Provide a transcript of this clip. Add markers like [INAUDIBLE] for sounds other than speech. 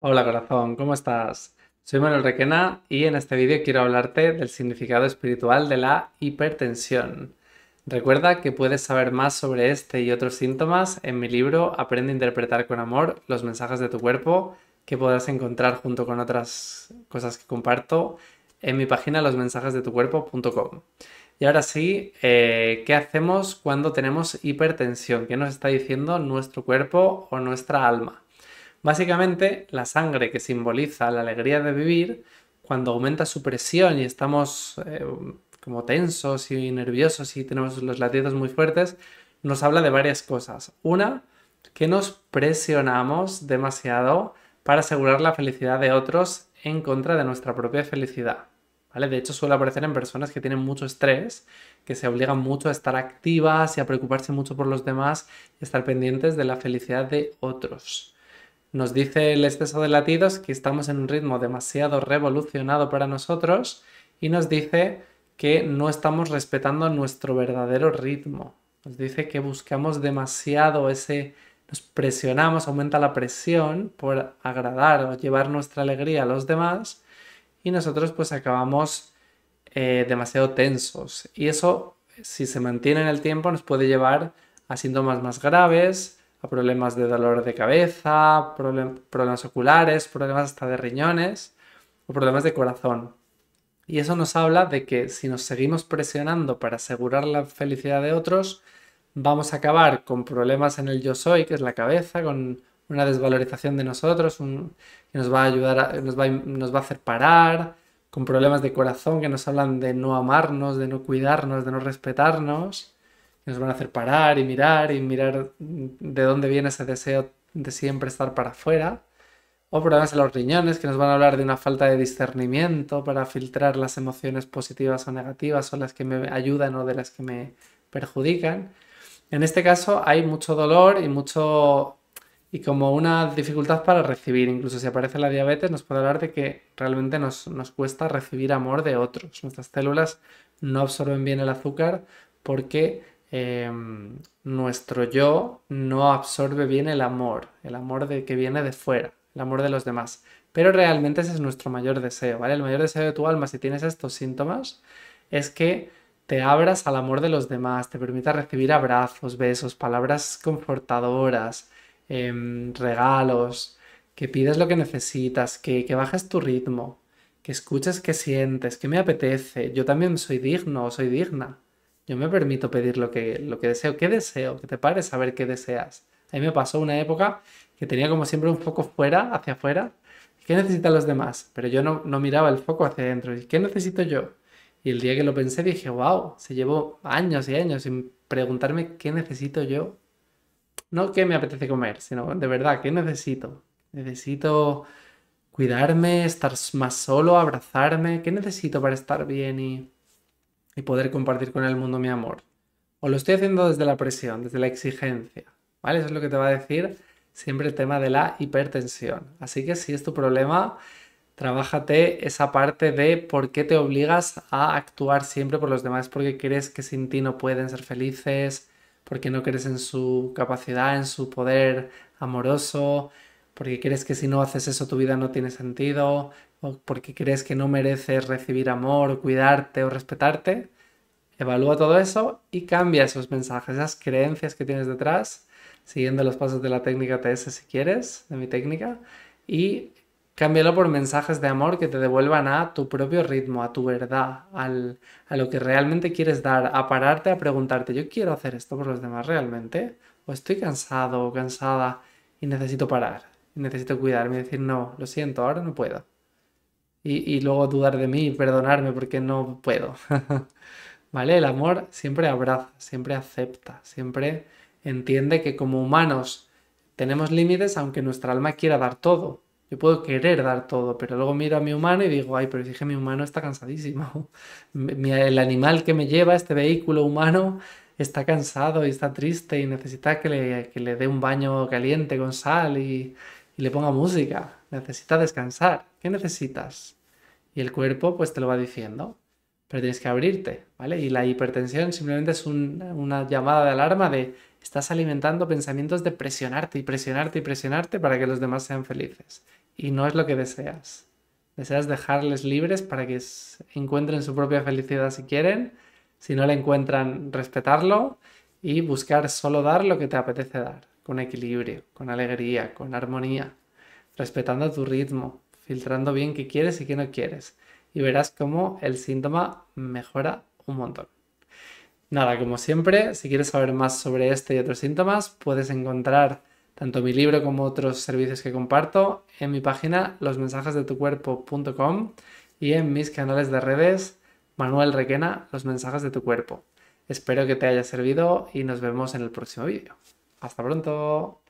Hola corazón, ¿cómo estás? Soy Manuel Requena y en este vídeo quiero hablarte del significado espiritual de la hipertensión. Recuerda que puedes saber más sobre este y otros síntomas en mi libro Aprende a interpretar con amor los mensajes de tu cuerpo, que podrás encontrar junto con otras cosas que comparto en mi página losmensajesdetucuerpo.com. Y ahora sí, eh, ¿qué hacemos cuando tenemos hipertensión? ¿Qué nos está diciendo nuestro cuerpo o nuestra alma? Básicamente, la sangre que simboliza la alegría de vivir, cuando aumenta su presión y estamos eh, como tensos y nerviosos y tenemos los latidos muy fuertes, nos habla de varias cosas. Una, que nos presionamos demasiado para asegurar la felicidad de otros en contra de nuestra propia felicidad. De hecho, suele aparecer en personas que tienen mucho estrés, que se obligan mucho a estar activas y a preocuparse mucho por los demás y estar pendientes de la felicidad de otros. Nos dice el exceso de latidos que estamos en un ritmo demasiado revolucionado para nosotros y nos dice que no estamos respetando nuestro verdadero ritmo. Nos dice que buscamos demasiado ese, nos presionamos, aumenta la presión por agradar o llevar nuestra alegría a los demás y nosotros pues acabamos eh, demasiado tensos. Y eso, si se mantiene en el tiempo, nos puede llevar a síntomas más graves, a problemas de dolor de cabeza, problemas oculares, problemas hasta de riñones o problemas de corazón. Y eso nos habla de que si nos seguimos presionando para asegurar la felicidad de otros, vamos a acabar con problemas en el yo soy, que es la cabeza, con una desvalorización de nosotros, que nos va a ayudar, nos, va nos va a hacer parar, con problemas de corazón que nos hablan de no amarnos, de no cuidarnos, de no respetarnos, nos van a hacer parar y mirar y mirar de dónde viene ese deseo de siempre estar para afuera. O problemas en los riñones que nos van a hablar de una falta de discernimiento para filtrar las emociones positivas o negativas o las que me ayudan o de las que me perjudican. En este caso hay mucho dolor y mucho y como una dificultad para recibir. Incluso si aparece la diabetes, nos puede hablar de que realmente nos, nos, cuesta recibir amor de otros. Nuestras células no absorben bien el azúcar porque Em, nuestro yo no absorbe bien el amor, el amor de, que viene de fuera, el amor de los demás. Pero realmente ese es nuestro mayor deseo, ¿vale? El mayor deseo de tu alma, si tienes estos síntomas, es que te abras al amor de los demás, te permita recibir abrazos, besos, palabras confortadoras, em, regalos, que pides lo que necesitas, que, que bajes tu ritmo, que escuches qué sientes, qué me apetece, yo también soy digno o soy digna. Yo me permito pedir lo que, lo que deseo. ¿Qué deseo? Que te pares saber qué deseas. A mí me pasó una época que tenía como siempre un foco fuera, hacia afuera. ¿Qué necesitan los demás? Pero yo no, miraba el foco hacia adentro. qué necesito yo? Y el día que lo pensé dije, wow, se llevó años y años sin preguntarme qué necesito yo. No qué me apetece comer, sino de verdad, ¿qué necesito? Necesito cuidarme, estar más solo, abrazarme. ¿Qué necesito para estar bien? Y y poder compartir con el mundo mi amor. O lo estoy haciendo desde la presión, desde la exigencia, ¿vale? Eso es lo que te va a decir siempre el tema de la hipertensión. Así que si es tu problema, trabájate esa parte de por qué te obligas a actuar siempre por los demás, porque crees que sin ti no pueden ser felices, porque no crees en su capacidad, en su poder amoroso, porque crees que si no haces eso tu vida no tiene sentido, o porque crees que no mereces recibir amor, cuidarte o respetarte, evalúa todo eso y cambia esos mensajes, esas creencias que tienes detrás, siguiendo los pasos de la técnica TS si quieres, de mi técnica, y cámbialo por mensajes de amor que te devuelvan a tu propio ritmo, a tu verdad, a lo que realmente quieres dar, a pararte, a preguntarte, yo quiero hacer esto por los demás realmente, o estoy cansado o cansada y necesito parar, necesito cuidarme y decir, no, lo siento, ahora no puedo y, luego dudar de mí y perdonarme porque no puedo. [LAUGHS] ¿Vale? El amor siempre abraza, siempre acepta, siempre entiende que como humanos tenemos límites aunque nuestra alma quiera dar todo. Yo puedo querer dar todo, pero luego miro a mi humano y digo, ay, pero dije mi humano está cansadísimo. [LAUGHS] el animal que me lleva, este vehículo humano, está cansado y está triste y necesita que le, que le dé un baño caliente con sal y, y le ponga música. necesita descansar. ¿Qué necesitas? Y el cuerpo pues te lo va diciendo. Pero tienes que abrirte, ¿vale? Y la hipertensión simplemente es una llamada de alarma de estás alimentando pensamientos de presionarte y presionarte y presionarte para que los demás sean felices. Y no es lo que deseas. Deseas dejarles libres para que encuentren su propia felicidad si quieren. Si no la encuentran, respetarlo y buscar solo dar lo que te apetece dar con equilibrio, con alegría, con armonía, respetando tu ritmo, filtrando bien qué quieres y qué no quieres. Y verás cómo el síntoma mejora un montón. Nada, como siempre, si quieres saber más sobre este y otros síntomas, puedes encontrar tanto mi libro como otros servicios que comparto en mi página losmensajesdetucuerpo.com y en mis canales de redes Manuel Requena, Los Mensajes de tu Cuerpo. Espero que te haya servido y nos vemos en el próximo vídeo. Hasta pronto.